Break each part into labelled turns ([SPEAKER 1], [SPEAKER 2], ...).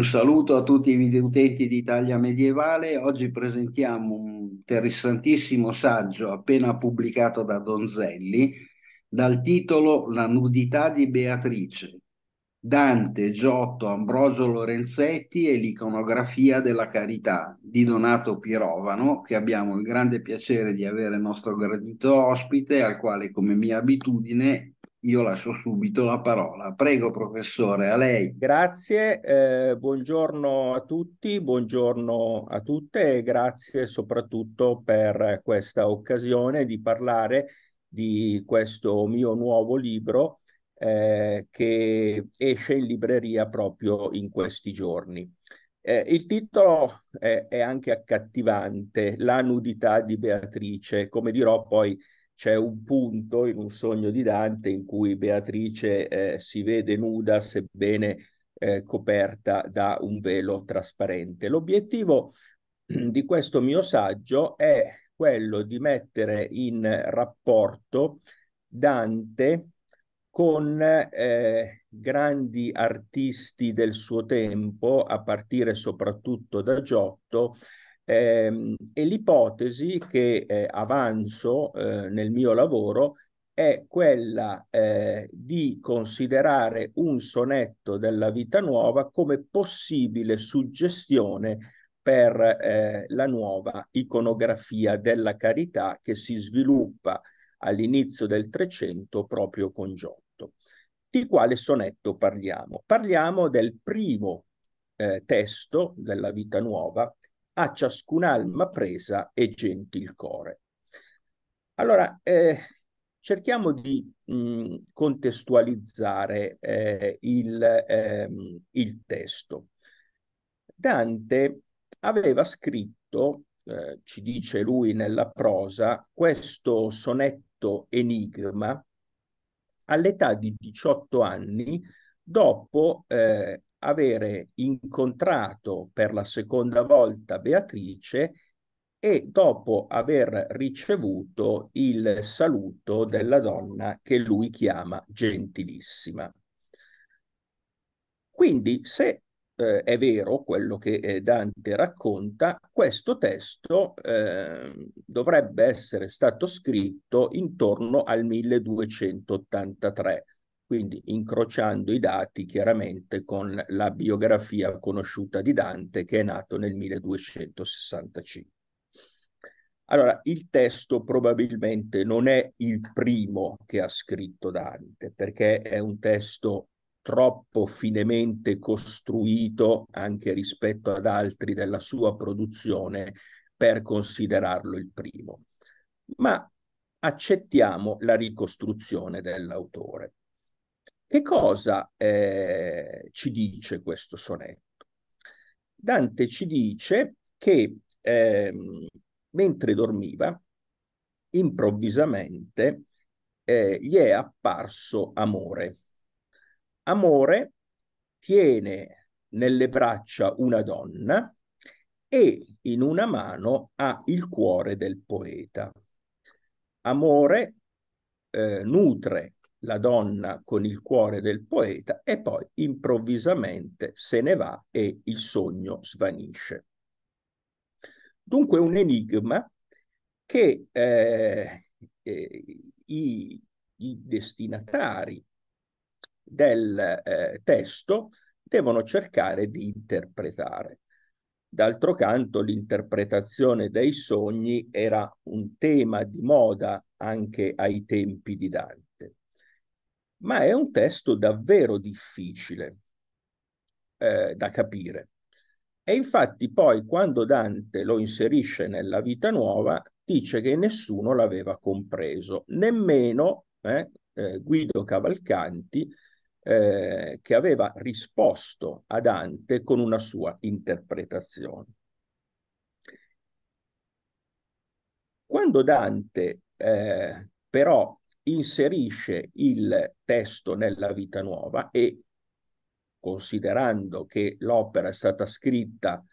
[SPEAKER 1] Un saluto a tutti i video utenti di Italia Medievale. Oggi presentiamo un interessantissimo saggio appena pubblicato da Donzelli dal titolo La nudità di Beatrice. Dante, Giotto, Ambrogio Lorenzetti e l'iconografia della carità di Donato Pirovano, che abbiamo il grande piacere di avere il nostro gradito ospite, al quale come mia abitudine io lascio subito la parola. Prego, professore, a lei.
[SPEAKER 2] Grazie, eh, buongiorno a tutti, buongiorno a tutte e grazie soprattutto per questa occasione di parlare di questo mio nuovo libro eh, che esce in libreria proprio in questi giorni. Eh, il titolo è, è anche accattivante, La nudità di Beatrice, come dirò poi c'è un punto in un sogno di Dante in cui Beatrice eh, si vede nuda, sebbene eh, coperta da un velo trasparente. L'obiettivo di questo mio saggio è quello di mettere in rapporto Dante con eh, grandi artisti del suo tempo, a partire soprattutto da Giotto, eh, e l'ipotesi che eh, avanzo eh, nel mio lavoro è quella eh, di considerare un sonetto della vita nuova come possibile suggestione per eh, la nuova iconografia della carità che si sviluppa all'inizio del Trecento proprio con Giotto. Di quale sonetto parliamo? Parliamo del primo eh, testo della vita nuova a ciascun alma presa e gentil core. Allora, eh, cerchiamo di mh, mm, contestualizzare eh, il, ehm, il, testo. Dante aveva scritto, eh, ci dice lui nella prosa, questo sonetto enigma all'età di 18 anni dopo eh, avere incontrato per la seconda volta Beatrice e dopo aver ricevuto il saluto della donna che lui chiama gentilissima. Quindi se eh, è vero quello che eh, Dante racconta, questo testo eh, dovrebbe essere stato scritto intorno al 1283 quindi incrociando i dati chiaramente con la biografia conosciuta di Dante che è nato nel 1265. Allora, il testo probabilmente non è il primo che ha scritto Dante, perché è un testo troppo finemente costruito anche rispetto ad altri della sua produzione per considerarlo il primo. Ma accettiamo la ricostruzione dell'autore. Che cosa eh, ci dice questo sonetto? Dante ci dice che eh, mentre dormiva, improvvisamente eh, gli è apparso amore. Amore tiene nelle braccia una donna e in una mano ha il cuore del poeta. Amore eh, nutre la donna con il cuore del poeta e poi improvvisamente se ne va e il sogno svanisce. Dunque un enigma che eh, eh, i, i, destinatari del eh, testo devono cercare di interpretare. D'altro canto l'interpretazione dei sogni era un tema di moda anche ai tempi di Dante ma è un testo davvero difficile eh, da capire. E infatti poi quando Dante lo inserisce nella Vita Nuova, dice che nessuno l'aveva compreso, nemmeno eh, eh Guido Cavalcanti, eh, che aveva risposto a Dante con una sua interpretazione. Quando Dante eh, però inserisce il testo nella vita nuova e considerando che l'opera è stata scritta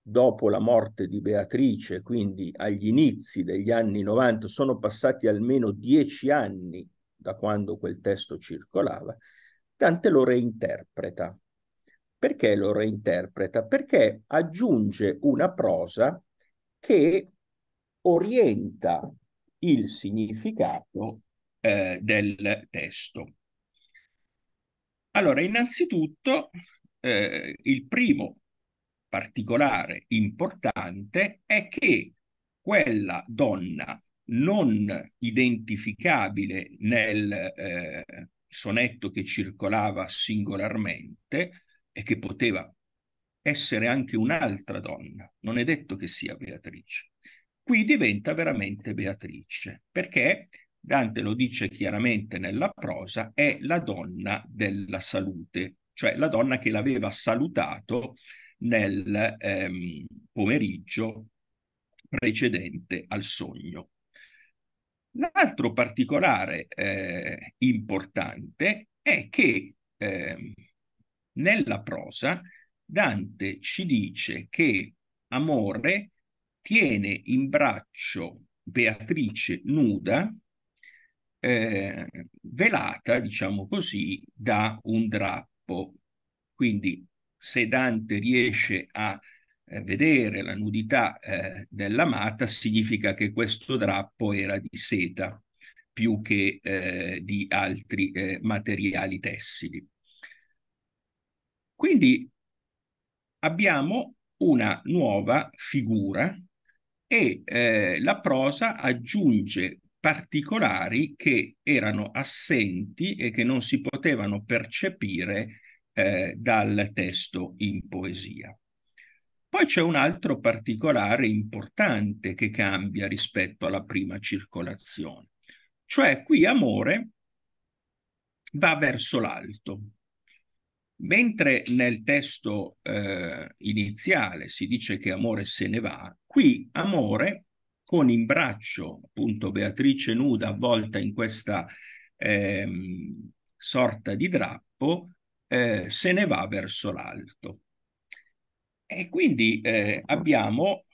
[SPEAKER 2] dopo la morte di Beatrice, quindi agli inizi degli anni 90, sono passati almeno dieci anni da quando quel testo circolava, Dante lo reinterpreta. Perché lo reinterpreta? Perché aggiunge una prosa che orienta il significato eh, del testo. Allora, innanzitutto, eh, il primo particolare importante è che quella donna non identificabile nel eh, sonetto che circolava singolarmente e che poteva essere anche un'altra donna, non è detto che sia Beatrice, qui diventa veramente Beatrice, perché Dante lo dice chiaramente nella prosa, è la donna della salute, cioè la donna che l'aveva salutato nel ehm, pomeriggio precedente al sogno. L'altro particolare eh, importante è che eh, nella prosa Dante ci dice che amore tiene in braccio Beatrice nuda, eh, velata, diciamo così, da un drappo. Quindi se Dante riesce a eh, vedere la nudità eh, dell'amata, significa che questo drappo era di seta più che eh, di altri eh, materiali tessili. Quindi abbiamo una nuova figura e eh, la prosa aggiunge particolari che erano assenti e che non si potevano percepire eh, dal testo in poesia. Poi c'è un altro particolare importante che cambia rispetto alla prima circolazione, cioè qui amore va verso l'alto, Mentre nel testo eh, iniziale si dice che amore se ne va, qui amore con in braccio appunto Beatrice nuda avvolta in questa eh, sorta di drappo eh, se ne va verso l'alto. E quindi eh, abbiamo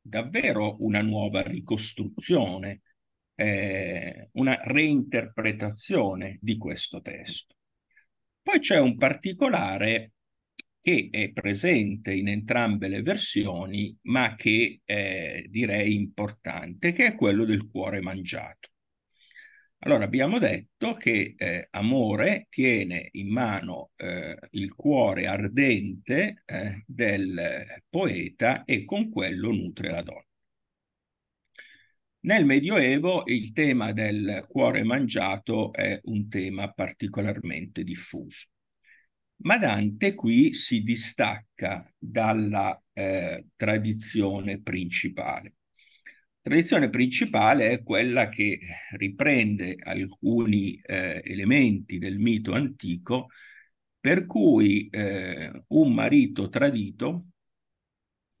[SPEAKER 2] davvero una nuova ricostruzione, eh, una reinterpretazione di questo testo. Poi c'è un particolare che è presente in entrambe le versioni, ma che eh, direi importante, che è quello del cuore mangiato. Allora abbiamo detto che eh, amore tiene in mano eh, il cuore ardente eh, del poeta e con quello nutre la donna. Nel Medioevo il tema del cuore mangiato è un tema particolarmente diffuso. Ma Dante qui si distacca dalla eh, tradizione principale. tradizione principale è quella che riprende alcuni eh, elementi del mito antico per cui eh, un marito tradito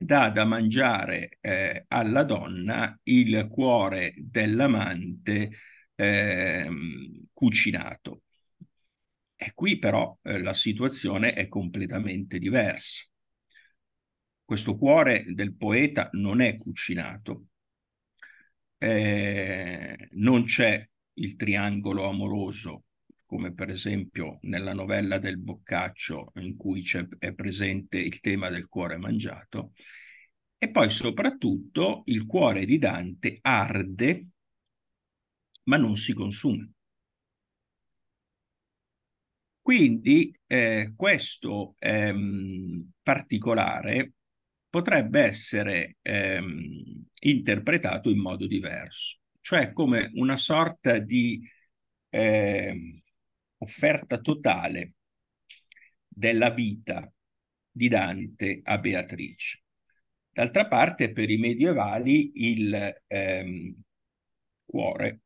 [SPEAKER 2] dà da mangiare eh, alla donna il cuore dell'amante eh, cucinato. E qui però eh, la situazione è completamente diversa. Questo cuore del poeta non è cucinato, eh, non c'è il triangolo amoroso come per esempio nella novella del Boccaccio in cui è presente il tema del cuore mangiato, e poi soprattutto il cuore di Dante arde ma non si consuma. Quindi eh, questo ehm, particolare potrebbe essere ehm, interpretato in modo diverso, cioè come una sorta di eh, offerta totale della vita di Dante a Beatrice. D'altra parte, per i medievali il ehm, cuore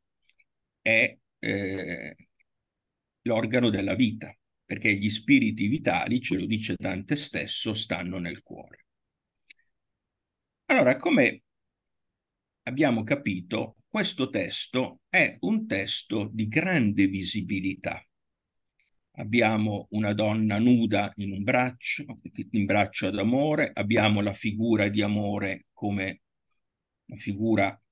[SPEAKER 2] è eh, l'organo della vita, perché gli spiriti vitali, ce lo dice Dante stesso, stanno nel cuore. Allora, come abbiamo capito, questo testo è un testo di grande visibilità abbiamo una donna nuda in un braccio, in braccio ad amore, abbiamo la figura di amore come una figura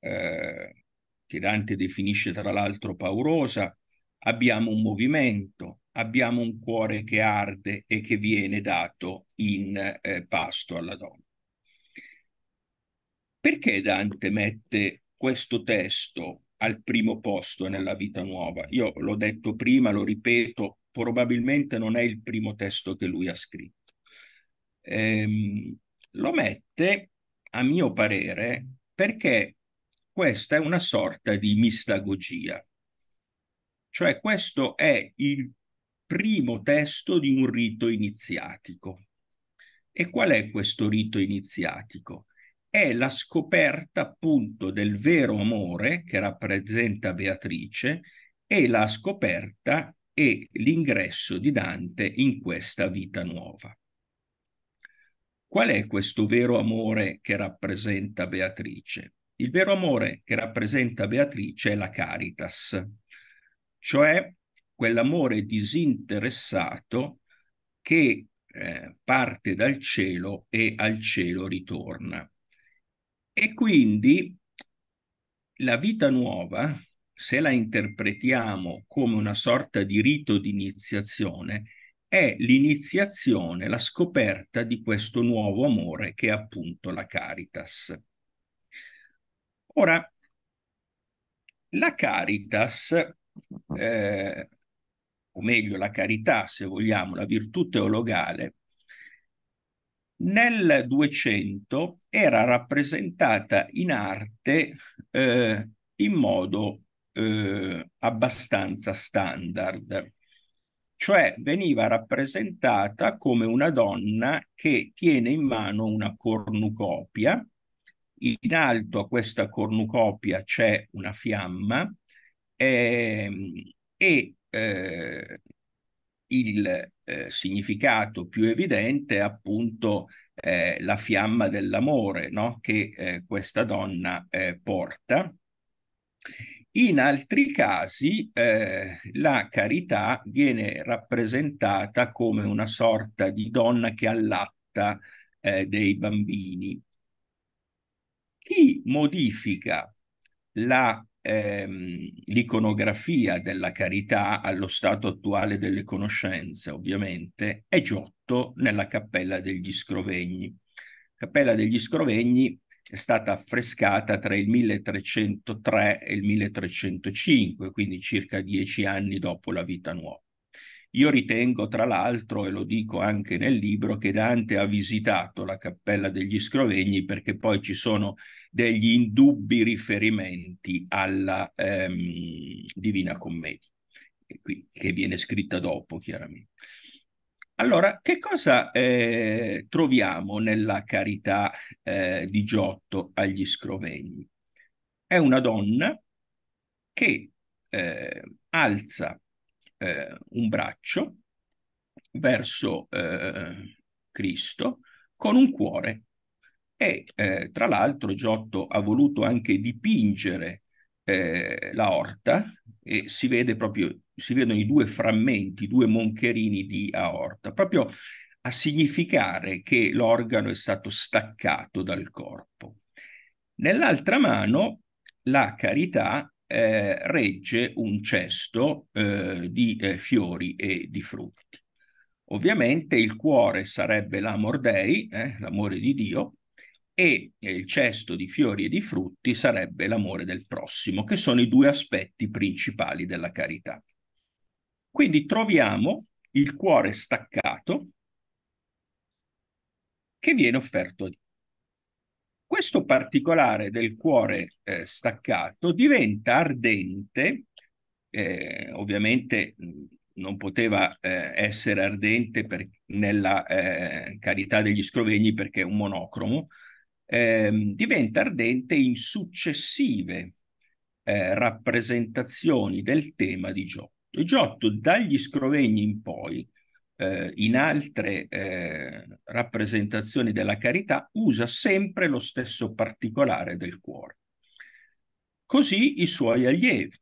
[SPEAKER 2] eh, che Dante definisce tra l'altro paurosa, abbiamo un movimento, abbiamo un cuore che arde e che viene dato in eh, pasto alla donna. Perché Dante mette questo testo al primo posto nella vita nuova. Io l'ho detto prima, lo ripeto, probabilmente non è il primo testo che lui ha scritto. Ehm, lo mette, a mio parere, perché questa è una sorta di mistagogia. Cioè questo è il primo testo di un rito iniziatico. E qual è questo rito iniziatico? è la scoperta appunto del vero amore che rappresenta Beatrice e la scoperta e l'ingresso di Dante in questa vita nuova. Qual è questo vero amore che rappresenta Beatrice? Il vero amore che rappresenta Beatrice è la caritas, cioè quell'amore disinteressato che eh, parte dal cielo e al cielo ritorna. E quindi la vita nuova, se la interpretiamo come una sorta di rito di iniziazione, è l'iniziazione, la scoperta di questo nuovo amore che è appunto la Caritas. Ora, la Caritas, eh, o meglio la carità se vogliamo, la virtù teologale, nel 200 era rappresentata in arte eh, in modo eh, abbastanza standard, cioè veniva rappresentata come una donna che tiene in mano una cornucopia, in alto a questa cornucopia c'è una fiamma ehm, eh, e il eh, significato più evidente è appunto eh, la fiamma dell'amore no? che eh, questa donna eh, porta. In altri casi eh, la carità viene rappresentata come una sorta di donna che allatta eh, dei bambini. Chi modifica la ehm, l'iconografia della carità allo stato attuale delle conoscenze, ovviamente, è Giotto nella Cappella degli Scrovegni. Cappella degli Scrovegni è stata affrescata tra il 1303 e il 1305, quindi circa dieci anni dopo la vita nuova. Io ritengo, tra l'altro, e lo dico anche nel libro, che Dante ha visitato la cappella degli Scrovegni perché poi ci sono degli indubbi riferimenti alla ehm, Divina Commedia, che viene scritta dopo, chiaramente. Allora, che cosa eh, troviamo nella carità eh, di Giotto agli Scrovegni? È una donna che eh, alza eh, un braccio verso eh, Cristo con un cuore. E eh, tra l'altro Giotto ha voluto anche dipingere eh, la aorta e si vede proprio, si vedono i due frammenti, i due moncherini di aorta, proprio a significare che l'organo è stato staccato dal corpo. Nell'altra mano la carità eh, regge un cesto eh, di eh, fiori e di frutti. Ovviamente il cuore sarebbe l'amor dei, eh, l'amore di Dio, e eh, il cesto di fiori e di frutti sarebbe l'amore del prossimo, che sono i due aspetti principali della carità. Quindi troviamo il cuore staccato che viene offerto a Dio. Questo particolare del cuore eh, staccato diventa ardente, eh, ovviamente non poteva eh, essere ardente per, nella eh, carità degli scrovegni perché è un monocromo, ehm, diventa ardente in successive eh, rappresentazioni del tema di Giotto. Giotto dagli scrovegni in poi eh, in altre eh, rappresentazioni della carità usa sempre lo stesso particolare del cuore. Così i suoi allievi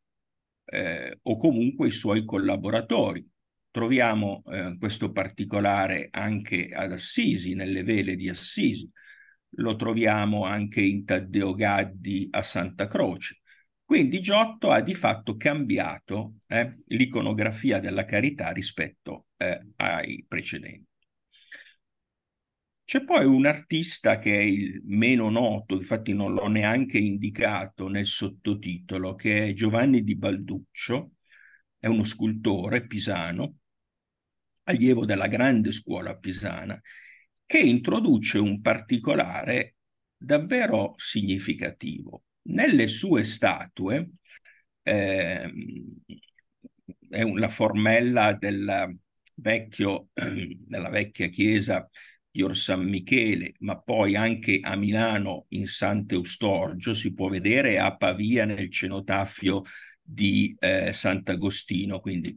[SPEAKER 2] eh, o comunque i suoi collaboratori. Troviamo eh, questo particolare anche ad Assisi, nelle vele di Assisi, lo troviamo anche in Taddeo Gaddi a Santa Croce. Quindi Giotto ha di fatto cambiato eh, l'iconografia della carità rispetto eh, ai precedenti. C'è poi un artista che è il meno noto, infatti non l'ho neanche indicato nel sottotitolo, che è Giovanni di Balduccio, è uno scultore pisano, allievo della grande scuola pisana, che introduce un particolare davvero significativo. Nelle sue statue, eh, è la formella della, vecchio, nella vecchia chiesa di Orsan Michele, ma poi anche a Milano in Sant'Eustorgio, si può vedere a Pavia nel cenotafio di eh, Sant'Agostino, quindi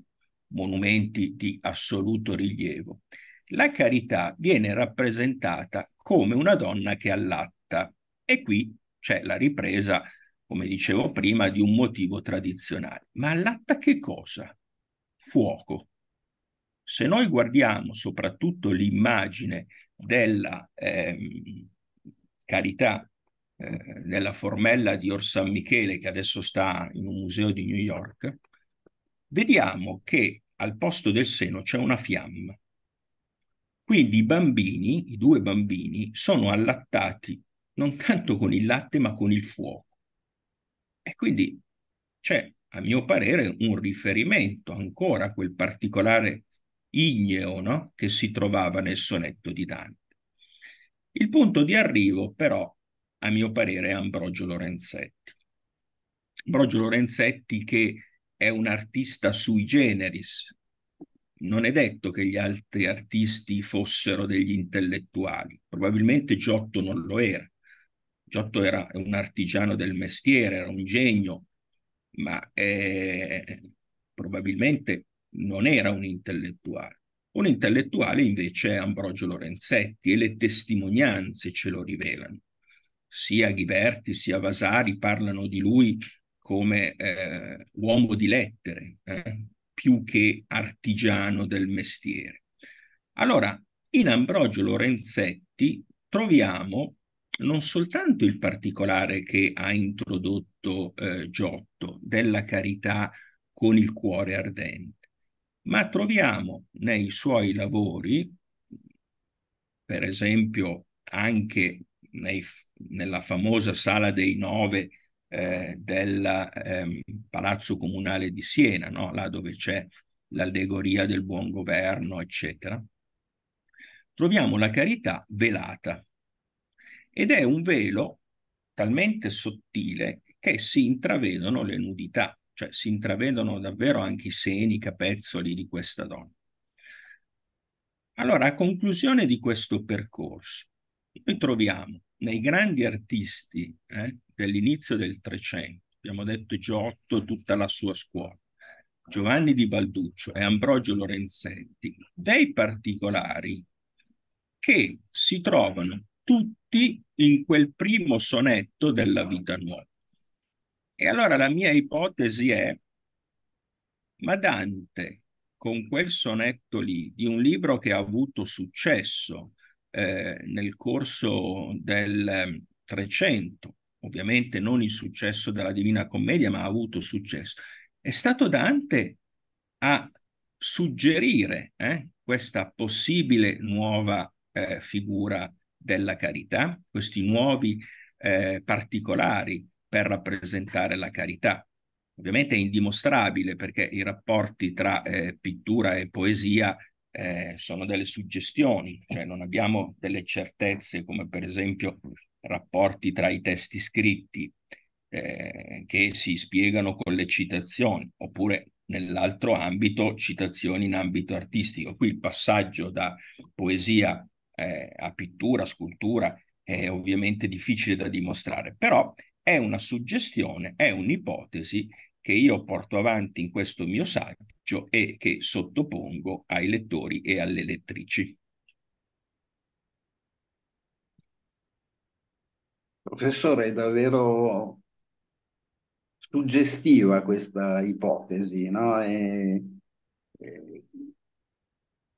[SPEAKER 2] monumenti di assoluto rilievo. La carità viene rappresentata come una donna che allatta e qui c'è la ripresa, come dicevo prima, di un motivo tradizionale. Ma allatta che cosa? Fuoco se noi guardiamo soprattutto l'immagine della eh, carità eh, della formella di Or San Michele che adesso sta in un museo di New York, vediamo che al posto del seno c'è una fiamma. Quindi i bambini, i due bambini, sono allattati non tanto con il latte ma con il fuoco. E quindi c'è, a mio parere, un riferimento ancora a quel particolare igneo no? che si trovava nel sonetto di Dante. Il punto di arrivo però, a mio parere, è Ambrogio Lorenzetti. Ambrogio Lorenzetti che è un artista sui generis. Non è detto che gli altri artisti fossero degli intellettuali, probabilmente Giotto non lo era. Giotto era un artigiano del mestiere, era un genio, ma eh, probabilmente non era un intellettuale. Un intellettuale invece è Ambrogio Lorenzetti e le testimonianze ce lo rivelano. Sia Ghiberti sia Vasari parlano di lui come eh, uomo di lettere, eh, più che artigiano del mestiere. Allora, in Ambrogio Lorenzetti troviamo non soltanto il particolare che ha introdotto eh, Giotto della carità con il cuore ardente, ma troviamo nei suoi lavori, per esempio anche nei, nella famosa sala dei nove eh, del eh, Palazzo Comunale di Siena, no? là dove c'è l'allegoria del buon governo, eccetera, troviamo la carità velata ed è un velo talmente sottile che si intravedono le nudità cioè si intravedono davvero anche i seni, i capezzoli di questa donna. Allora, a conclusione di questo percorso, noi troviamo nei grandi artisti eh, dell'inizio del Trecento, abbiamo detto Giotto, tutta la sua scuola, Giovanni di Balduccio e Ambrogio Lorenzetti, dei particolari che si trovano tutti in quel primo sonetto della vita nuova. E allora la mia ipotesi è, ma Dante con quel sonetto lì, di un libro che ha avuto successo eh, nel corso del ehm, Trecento, ovviamente non il successo della Divina Commedia, ma ha avuto successo, è stato Dante a suggerire eh, questa possibile nuova eh, figura della carità, questi nuovi eh, particolari per rappresentare la carità. Ovviamente è indimostrabile perché i rapporti tra eh, pittura e poesia eh, sono delle suggestioni, cioè non abbiamo delle certezze come per esempio rapporti tra i testi scritti eh, che si spiegano con le citazioni, oppure nell'altro ambito citazioni in ambito artistico. Qui il passaggio da poesia eh, a pittura, scultura è ovviamente difficile da dimostrare, però è una suggestione, è un'ipotesi che io porto avanti in questo mio saggio e che sottopongo ai lettori e alle lettrici.
[SPEAKER 1] Professore, è davvero suggestiva questa ipotesi, no? È,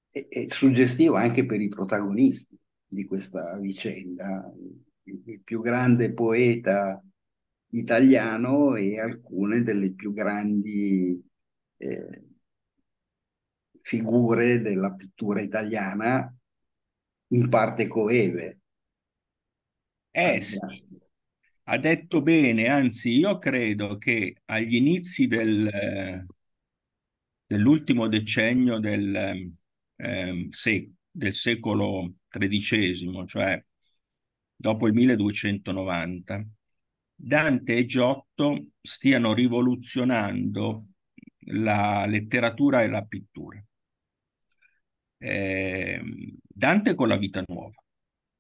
[SPEAKER 1] è, è suggestiva anche per i protagonisti di questa vicenda. Il, il più grande poeta italiano e alcune delle più grandi eh, figure della pittura italiana, in parte coeve.
[SPEAKER 2] Eh sì, ha detto bene, anzi io credo che agli inizi del, dell'ultimo decennio del, eh, se, del secolo XIII, cioè dopo il 1290, Dante e Giotto stiano rivoluzionando la letteratura e la pittura. Eh, Dante con la vita nuova.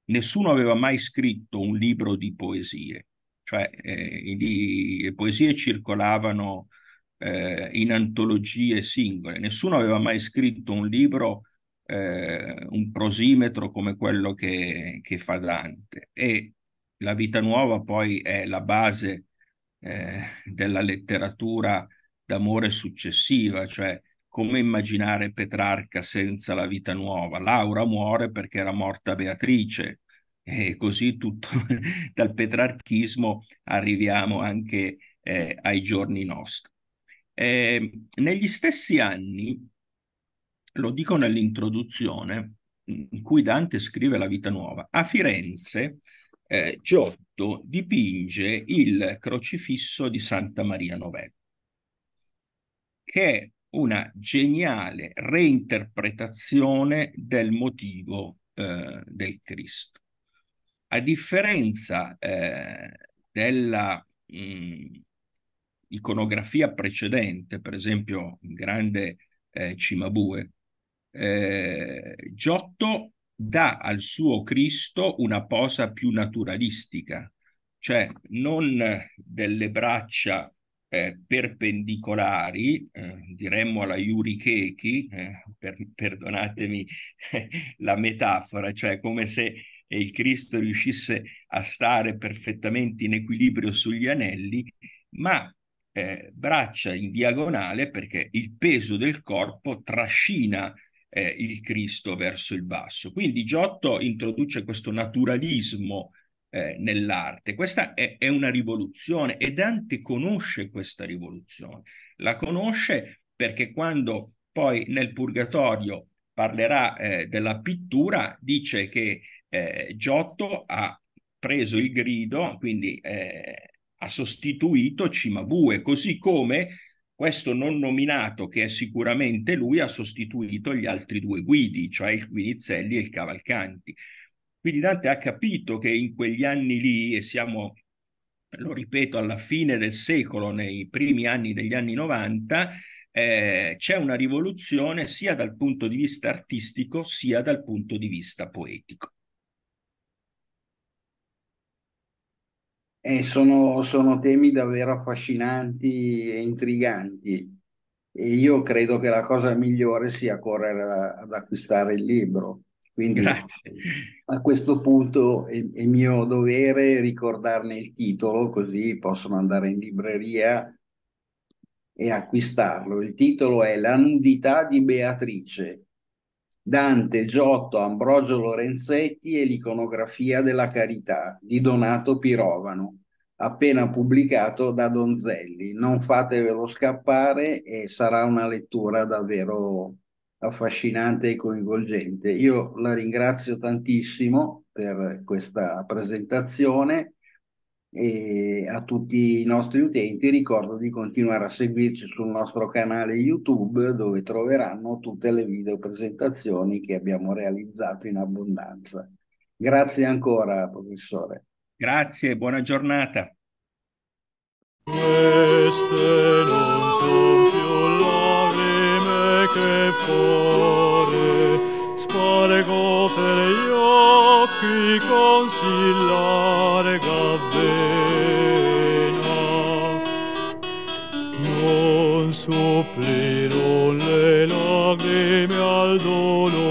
[SPEAKER 2] Nessuno aveva mai scritto un libro di poesie, cioè eh, di, le poesie circolavano eh, in antologie singole, nessuno aveva mai scritto un libro, eh, un prosimetro come quello che, che fa Dante. E la vita nuova poi è la base eh, della letteratura d'amore successiva, cioè come immaginare Petrarca senza la vita nuova? Laura muore perché era morta Beatrice e così tutto dal petrarchismo arriviamo anche eh, ai giorni nostri. Eh, negli stessi anni, lo dico nell'introduzione, in cui Dante scrive la vita nuova, a Firenze eh, Giotto dipinge il crocifisso di Santa Maria Novella, che è una geniale reinterpretazione del motivo eh, del Cristo. A differenza eh, della mh, mm, iconografia precedente, per esempio il grande eh, Cimabue, eh, Giotto dà al suo Cristo una posa più naturalistica, cioè non eh, delle braccia eh, perpendicolari, eh, diremmo alla Yurichechi, eh, per, perdonatemi la metafora, cioè come se il Cristo riuscisse a stare perfettamente in equilibrio sugli anelli, ma eh, braccia in diagonale perché il peso del corpo trascina eh, il Cristo verso il basso. Quindi Giotto introduce questo naturalismo eh, nell'arte. Questa è, è, una rivoluzione e Dante conosce questa rivoluzione. La conosce perché quando poi nel Purgatorio parlerà eh, della pittura, dice che eh, Giotto ha preso il grido, quindi eh, ha sostituito Cimabue, così come questo non nominato, che è sicuramente lui, ha sostituito gli altri due guidi, cioè il Guinizelli e il Cavalcanti. Quindi Dante ha capito che in quegli anni lì, e siamo, lo ripeto, alla fine del secolo, nei primi anni degli anni 90, eh, c'è una rivoluzione sia dal punto di vista artistico sia dal punto di vista poetico.
[SPEAKER 1] Eh, sono, sono temi davvero affascinanti e intriganti e io credo che la cosa migliore sia correre a, ad acquistare il libro. Quindi Grazie. a questo punto è, è mio dovere ricordarne il titolo così possono andare in libreria e acquistarlo. Il titolo è La nudità di Beatrice, Dante, Giotto, Ambrogio Lorenzetti e l'iconografia della carità di Donato Pirovano, appena pubblicato da Donzelli. Non fatevelo scappare e sarà una lettura davvero affascinante e coinvolgente. Io la ringrazio tantissimo per questa presentazione e a tutti i nostri utenti ricordo di continuare a seguirci sul nostro canale YouTube dove troveranno tutte le video presentazioni che abbiamo realizzato in abbondanza. Grazie ancora, professore.
[SPEAKER 2] Grazie, buona giornata. Queste non
[SPEAKER 1] son più lacrime che fuori spargo per chi con si larga vena non supplirò le lacrime al dolore